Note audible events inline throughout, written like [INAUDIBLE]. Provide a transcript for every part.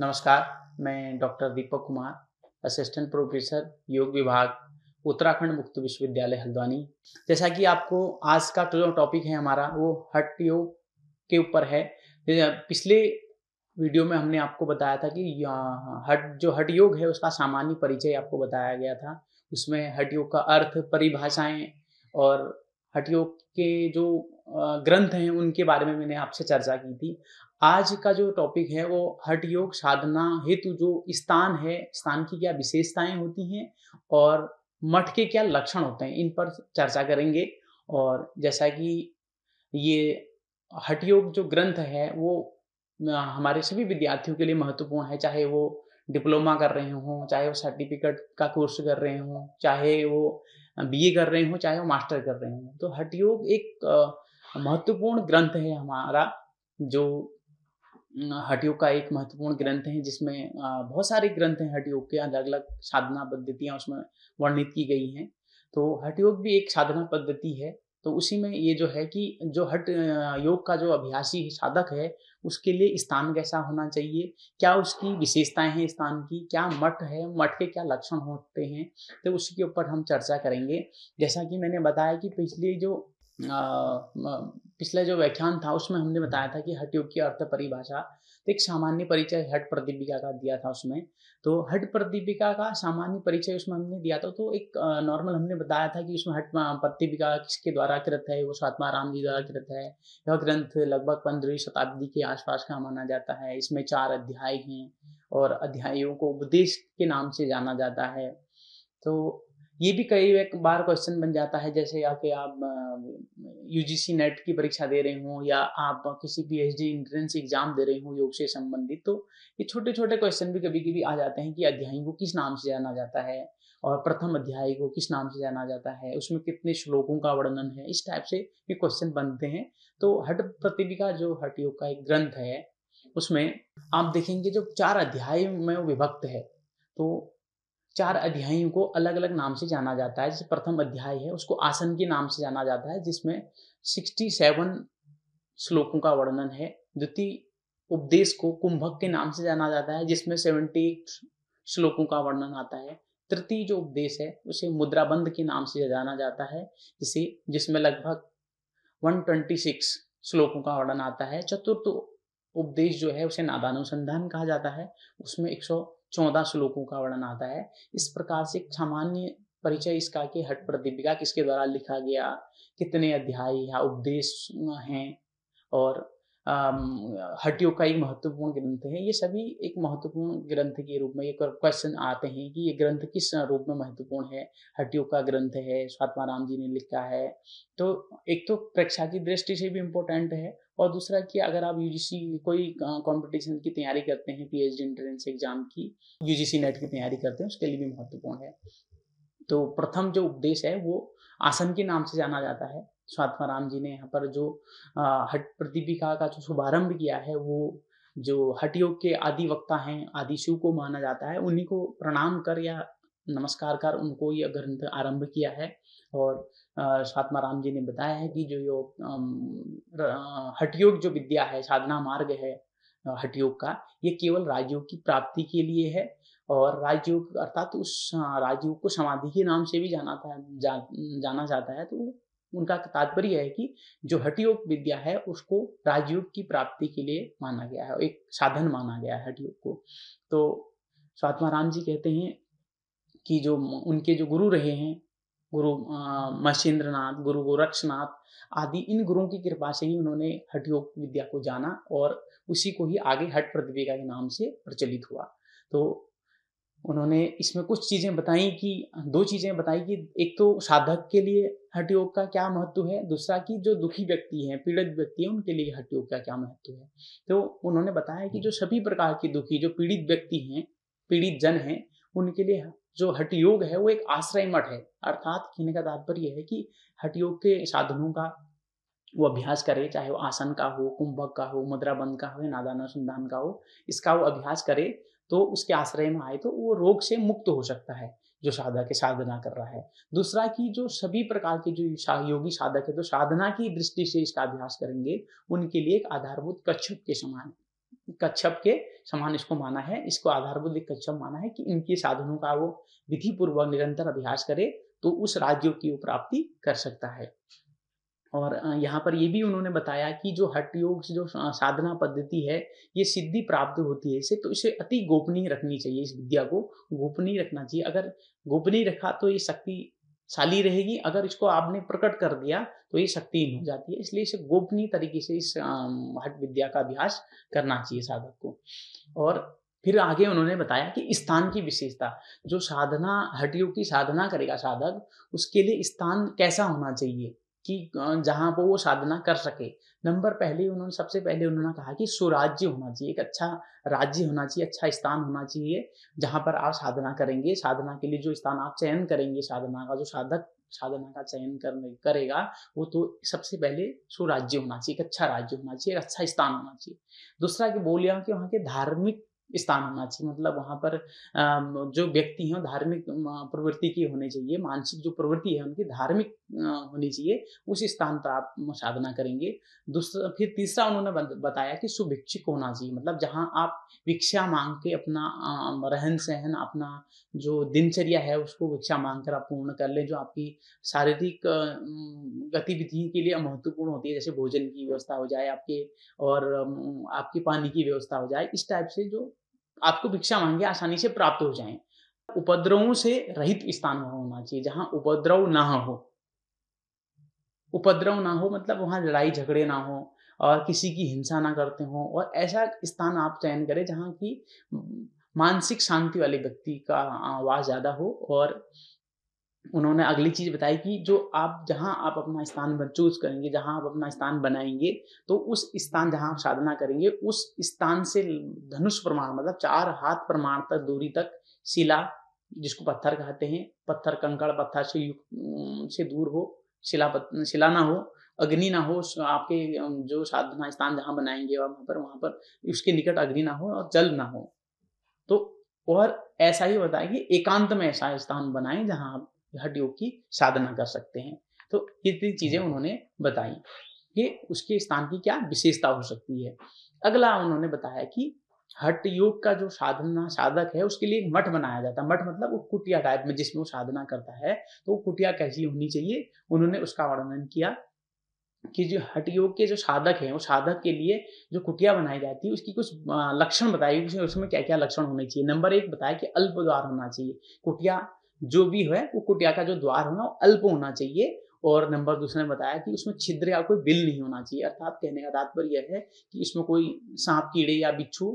नमस्कार मैं doctor Deepak Kumar assistant professor योग विभाग उत्तराखंड मुक्त विश्वविद्यालय हल्द्वानी जैसा कि आपको आज का जो टॉपिक है हमारा वो हट योग के ऊपर है पिछले वीडियो में हमने आपको बताया था कि हट जो हट योग है उसका सामान्य परिचय आपको बताया गया था उसमें हट योग का अर्थ परिभाषाएं और हट योग के जो ग्रंथ हैं उनके बारे में मैंने आपसे चर्चा की थी आज का जो टॉपिक है वो हठ योग साधना हेतु जो स्थान है स्थान की क्या विशेषताएं होती हैं और मठ के क्या लक्षण होते हैं इन पर चर्चा करेंगे और जैसा कि ये हठ योग जो ग्रंथ है वो हमारे सभी विद्यार्थियों के लिए महत्वपूर्ण है चाहे वो डिप्लोमा कर रहे हों चाहे वो सर्टिफिकेट का कोर्स कर रहे हों चाहे वो बीए कर रहे हों चाहे वो मास्टर कर रहे हों तो हठ योग एक महत्वपूर्ण ग्रंथ है हमारा जो हटयोग का एक महत्वपूर्ण ग्रंथ है जिसमें बहुत सारे ग्रंथ हैं हटयोग के अलग अलग साधना पद्धतियाँ उसमें वर्णित की गई हैं तो हटयोग भी एक साधना पद्धति है तो उसी में ये जो है कि जो हट योग का जो अभ्यासी साधक है उसके लिए स्थान कैसा होना चाहिए क्या उसकी विशेषताएं हैं स्थान की क्या मठ है मठ के क्या लक्षण होते हैं तो उसके ऊपर हम चर्चा करेंगे जैसा कि मैंने बताया कि पिछले जो पिछला जो व्याख्यान था उसमें हमने हम्म। बताया था कि हट युग की अर्थ परिभाषा तो एक सामान्य परिचय हट प्रदीपिका का दिया था उसमें तो हट प्रदीपिका का सामान्य परिचय उसमें हमने दिया था तो एक नॉर्मल हमने बताया था कि उसमें हट प्रदीपिका किसके द्वारा कृत है वो स्वात्मा राम जी द्वारा कृत है यह ग्रंथ लगभग पंद्रहवीं शताब्दी के आसपास का माना जाता है इसमें चार अध्याय हैं और अध्यायों को उपदेश के नाम से जाना जाता है तो ये भी कई एक बार क्वेश्चन बन जाता है जैसे आके आप यूजीसी नेट की परीक्षा दे रहे हो या आप किसी P H D entrance exam दे रहे हो योग से संबंधित तो ये छोटे छोटे क्वेश्चन भी कभी कभी आ जाते हैं कि अध्याय को किस नाम से जाना जाता है और प्रथम अध्याय को किस नाम से जाना जाता है उसमें कितने श्लोकों का वर्णन है इस टाइप से ये क्वेश्चन बनते हैं तो हट प्रतिभा जो हट योग का एक ग्रंथ है उसमें आप देखेंगे जो चार अध्याय में विभक्त है तो चार अध्यायों को अलग अलग नाम से जाना जाता है जैसे प्रथम अध्याय है उसको आसन के नाम से जाना जाता है जिसमें सिक्सटी सेवन श्लोकों का वर्णन है द्वितीय उपदेश को कुंभक के नाम से जाना जाता है जिसमें सेवेंटी श्लोकों का वर्णन आता है तृतीय जो उपदेश है उसे मुद्राबंध के नाम से जाना जाता है जिसे जिसमें लगभग 126 श्लोकों का वर्णन आता है चतुर्थ उपदेश जो है उसे नादानुसंधान कहा जाता है उसमें एक चौदह श्लोकों का वर्णन आता है इस प्रकार से सामान्य परिचय इसका कि हट प्रदीपिका किसके द्वारा लिखा गया कितने अध्याय या उपदेश हैं और हटियो का एक महत्वपूर्ण ग्रंथ है ये सभी एक महत्वपूर्ण ग्रंथ के रूप में ये क्वेश्चन आते हैं कि ये ग्रंथ किस रूप में महत्वपूर्ण है हटियो का ग्रंथ है स्वात्मा राम जी ने लिखा है तो एक तो प्रेक्षा की दृष्टि से भी इम्पोर्टेंट है और दूसरा कि अगर आप यूजीसी कोई कंपटीशन की तैयारी करते हैं पीएचडी एंट्रेंस एग्जाम की यूजीसी नेट की तैयारी करते हैं उसके लिए भी महत्वपूर्ण है तो प्रथम जो उपदेश है वो आसन के नाम से जाना जाता है स्वात्मा राम जी ने यहाँ पर जो हट प्रतिपिका का जो शुभारंभ किया है वो जो हट योग के आदि वक्ता हैं आदि शिव को माना जाता है उन्हीं को प्रणाम कर या नमस्कार कर उनको ये ग्रंथ आरंभ किया है और सातमा राम जी ने बताया है कि जो योग हटयोग जो विद्या है साधना मार्ग है हटयोग का ये केवल राजयोग की प्राप्ति के लिए है और राजयोग अर्थात उस राजयोग को समाधि के नाम से भी जाना था जा, जाना जाता है तो उनका तात्पर्य है कि जो हटयोग विद्या है उसको राजयोग की प्राप्ति के लिए माना गया है एक साधन माना गया है हटयोग को तो स्वात्मा राम जी कहते हैं कि जो उनके जो गुरु रहे हैं गुरु महेंद्रनाथ गुरु गोरक्षनाथ आदि इन गुरुओं की कृपा से ही उन्होंने हठ योग विद्या को जाना और उसी को ही आगे हट प्रतिवेगा के नाम से प्रचलित हुआ तो उन्होंने इसमें कुछ चीज़ें बताई कि दो चीज़ें बताई कि एक तो साधक के लिए हठ योग का क्या महत्व है दूसरा कि जो दुखी व्यक्ति हैं पीड़ित व्यक्ति हैं उनके लिए हठ योग का क्या महत्व है तो उन्होंने बताया कि जो सभी प्रकार के दुखी जो पीड़ित व्यक्ति हैं पीड़ित जन हैं उनके लिए जो हटयोग है वो एक आश्रय मठ है अर्थात कहने का तात्पर्य है कि हटयोग के साधनों का वो अभ्यास करे चाहे वो आसन का हो कुंभक का हो मुद्रा बंद का हो या नादान अनुसंधान का हो इसका वो अभ्यास करे तो उसके आश्रय में आए तो वो रोग से मुक्त हो सकता है जो साधक के साधना कर रहा है दूसरा कि जो सभी प्रकार के जो योगी साधक है जो तो साधना की दृष्टि से इसका अभ्यास करेंगे उनके लिए एक आधारभूत कच्छप के समान है कच्छप के समान इसको माना है इसको आधारभूत कच्छप माना है कि इनके साधनों का वो विधि पूर्वक निरंतर अभ्यास करे तो उस राज्य की प्राप्ति कर सकता है और यहाँ पर ये भी उन्होंने बताया कि जो हट योग जो साधना पद्धति है ये सिद्धि प्राप्त होती है इसे तो इसे अति गोपनीय रखनी चाहिए इस विद्या को गोपनीय रखना चाहिए अगर गोपनीय रखा तो ये शक्ति शाली रहेगी अगर इसको आपने प्रकट कर दिया तो ये शक्तिहीन हो जाती है इसलिए इसे गोपनीय तरीके से इस हट विद्या का अभ्यास करना चाहिए साधक को और फिर आगे उन्होंने बताया कि स्थान की विशेषता जो साधना हटियों की साधना करेगा साधक उसके लिए स्थान कैसा होना चाहिए कि जहाँ पर वो साधना कर सके नंबर पहले उन्होंने सबसे पहले उन्होंने कहा कि सुराज्य होना चाहिए एक अच्छा राज्य होना चाहिए अच्छा स्थान होना चाहिए जहाँ पर आप साधना करेंगे साधना के लिए जो स्थान आप चयन करेंगे साधना का जो साधक साधना का चयन करने करेगा वो तो सबसे पहले सुराज्य होना चाहिए एक अच्छा राज्य होना चाहिए एक अच्छा स्थान होना चाहिए दूसरा कि बोलिया कि वहाँ के धार्मिक स्थान होना चाहिए मतलब वहाँ पर जो व्यक्ति हैं धार्मिक प्रवृत्ति की होनी चाहिए मानसिक जो प्रवृत्ति है उनकी धार्मिक होनी चाहिए उस स्थान पर आप साधना करेंगे दूसरा फिर तीसरा उन्होंने बताया कि सुभिक्षिक होना चाहिए मतलब जहाँ आप भिक्षा मांग के अपना रहन सहन अपना जो दिनचर्या है उसको भिक्षा मांग कर आप पूर्ण कर लें जो आपकी शारीरिक गतिविधि के लिए महत्वपूर्ण होती है जैसे भोजन की व्यवस्था हो जाए आपके और आपके पानी की व्यवस्था हो जाए इस टाइप से जो आपको भिक्षा मांगे आसानी से प्राप्त हो जाए उपद्रवों से रहित स्थान वहां होना चाहिए जहां उपद्रव ना हो उपद्रव ना हो मतलब वहां लड़ाई झगड़े ना हो और किसी की हिंसा ना करते हो और ऐसा स्थान आप चयन करें जहाँ की मानसिक शांति वाले व्यक्ति का आवाज ज़्यादा हो और उन्होंने अगली चीज बताई कि जो आप जहाँ आप अपना स्थान चूज करेंगे जहाँ आप अपना स्थान बनाएंगे तो उस स्थान जहाँ आप साधना करेंगे उस स्थान से धनुष प्रमाण मतलब चार हाथ प्रमाण तक दूरी तक शिला जिसको पत्थर कहते हैं पत्थर कंकड़ पत्थर से युक्त से दूर हो शिला शिला ना हो अग्नि ना हो आपके जो साधना स्थान जहाँ बनाएंगे वहां पर वहां पर उसके निकट अग्नि ना हो और जल ना हो तो और ऐसा ही बताएं कि एकांत में ऐसा स्थान बनाएं जहाँ आप हठ योग की साधना कर सकते हैं तो ये तीन चीज़ें हम्म। उन्होंने बताई ये उसके स्थान की क्या विशेषता हो सकती है अगला उन्होंने बताया कि हट योग का जो साधना साधक है उसके लिए मठ बनाया जाता है मठ मतलब वो कुटिया टाइप में जिसमें वो साधना करता है तो वो कुटिया कैसी होनी चाहिए उन्होंने उसका वर्णन किया कि जो हट योग के जो साधक हैं वो साधक के लिए जो कुटिया बनाई जाती है उसकी कुछ लक्षण बताइए उसमें क्या क्या लक्षण होने चाहिए नंबर एक बताया कि अल्प द्वार होना चाहिए कुटिया जो भी है वो कुटिया का जो द्वार होना अल्प होना चाहिए और नंबर दूसरे ने बताया कि उसमें छिद्र या कोई बिल नहीं होना चाहिए अर्थात कहने का तात्पर्य यह है कि इसमें कोई सांप कीड़े या बिच्छू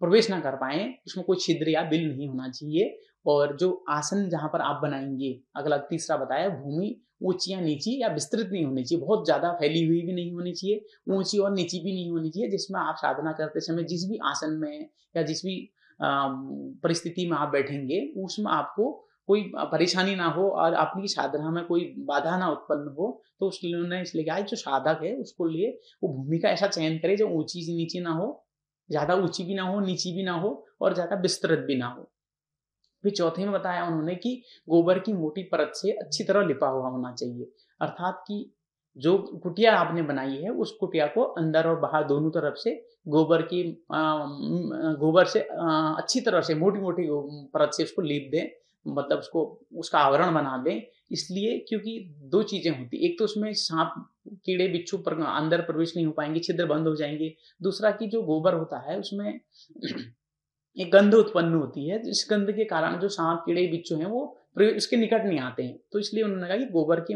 प्रवेश ना कर पाए उसमें कोई छिद्र या बिल नहीं होना चाहिए और जो आसन जहाँ पर आप बनाएंगे अगला तीसरा बताया भूमि ऊंची या नीची या विस्तृत नहीं होनी चाहिए बहुत ज़्यादा फैली हुई भी नहीं होनी चाहिए ऊंची और नीची भी नहीं होनी चाहिए जिसमें आप साधना करते समय जिस भी आसन में या जिस भी परिस्थिति में आप बैठेंगे उसमें आपको कोई परेशानी ना हो और अपनी साधना में कोई बाधा ना उत्पन्न हो तो उसने उन्होंने इसलिए कहा जो साधक है उसको लिए वो भूमिका ऐसा चयन करे जो ऊंची से नीचे ना हो ज़्यादा ऊंची भी ना हो नीची भी ना हो और ज़्यादा विस्तृत भी ना हो फिर चौथे में बताया उन्होंने कि गोबर की मोटी परत से अच्छी तरह लिपा हुआ होना चाहिए अर्थात कि जो कुटिया आपने बनाई है उस कुटिया को अंदर और बाहर दोनों तरफ से गोबर की गोबर से अच्छी तरह से मोटी मोटी परत से उसको लीप दें मतलब उसको उसका आवरण बना दें इसलिए क्योंकि दो चीज़ें होती एक तो उसमें सांप कीड़े बिच्छू पर अंदर प्रवेश नहीं हो पाएंगे छिद्र बंद हो जाएंगे दूसरा कि जो गोबर होता है उसमें [CLEARS THROAT] एक गंध उत्पन्न होती है इस गंध के कारण जो सांप कीड़े बिच्छू हैं वो उसके निकट नहीं आते हैं तो इसलिए उन्होंने कहा कि गोबर की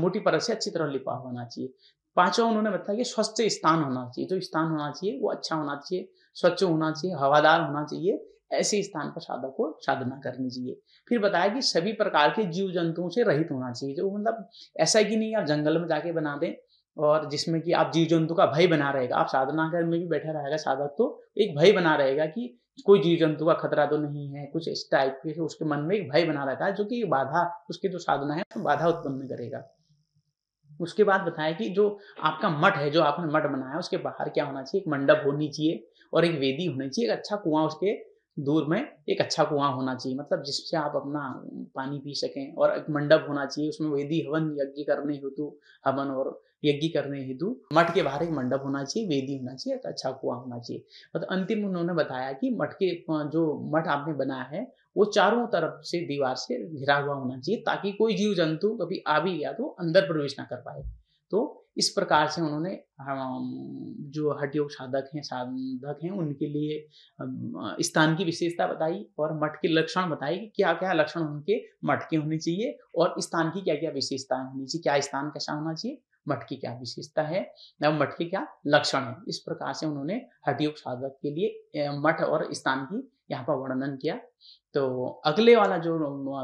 मोटी परत से अच्छी तरह लिपा होना चाहिए पांचवा उन्होंने बताया कि स्वच्छ स्थान होना चाहिए जो स्थान होना चाहिए वो अच्छा होना चाहिए स्वच्छ होना चाहिए हवादार होना चाहिए ऐसे स्थान पर साधक को साधना करनी चाहिए फिर बताया कि सभी प्रकार के जीव जंतुओं से रहित होना चाहिए जो तो मतलब ऐसा कि नहीं आप जंगल में जाके बना दें और जिसमें कि आप जीव जंतु का भय बना रहेगा आप साधना घर में भी बैठा रहेगा साधक तो एक भय बना रहेगा कि कोई जीव जंतु का खतरा तो नहीं है कुछ इस टाइप के उसके मन में एक भय बना रहता है जो कि बाधा उसकी जो साधना है तो बाधा उत्पन्न करेगा उसके बाद बताया कि जो आपका मठ है जो आपने मठ बनाया उसके बाहर क्या होना चाहिए एक मंडप होनी चाहिए और एक वेदी होनी चाहिए एक अच्छा कुआं उसके दूर में एक अच्छा कुआं होना चाहिए मतलब जिससे आप अपना पानी पी सकें और एक मंडप होना चाहिए उसमें वेदी हवन यज्ञ करने हेतु हवन और यज्ञ करने हेतु मठ के बाहर एक मंडप होना चाहिए वेदी होना चाहिए अच्छा कुआं होना चाहिए मतलब अंतिम उन्होंने बताया कि मठ के जो मठ आपने बनाया है वो चारों तरफ से दीवार से घिरा हुआ होना चाहिए ताकि कोई जीव जंतु कभी आ भी गया तो अंदर प्रवेश ना कर पाए तो इस प्रकार से उन्होंने जो योग साधक हैं साधक हैं उनके लिए स्थान की विशेषता बताई और मठ के लक्षण बताए कि क्या क्या लक्षण उनके मठ के होने चाहिए और स्थान की क्या क्या विशेषता होनी चाहिए क्या स्थान कैसा होना चाहिए मठ की क्या विशेषता है या मठ के क्या लक्षण है इस प्रकार से उन्होंने हटयोग साधक के लिए मठ और स्थान की यहाँ पर वर्णन किया तो अगले वाला जो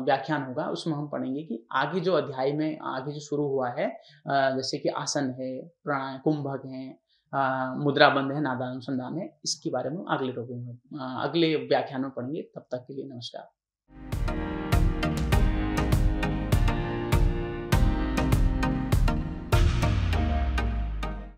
व्याख्यान होगा उसमें हम पढ़ेंगे कि आगे जो अध्याय में आगे जो शुरू हुआ है जैसे कि आसन है प्राण कुंभक है मुद्राबंध है नादानुसंधान है इसके बारे में अगले टॉपिक में अगले व्याख्यान में पढ़ेंगे तब तक के लिए नमस्कार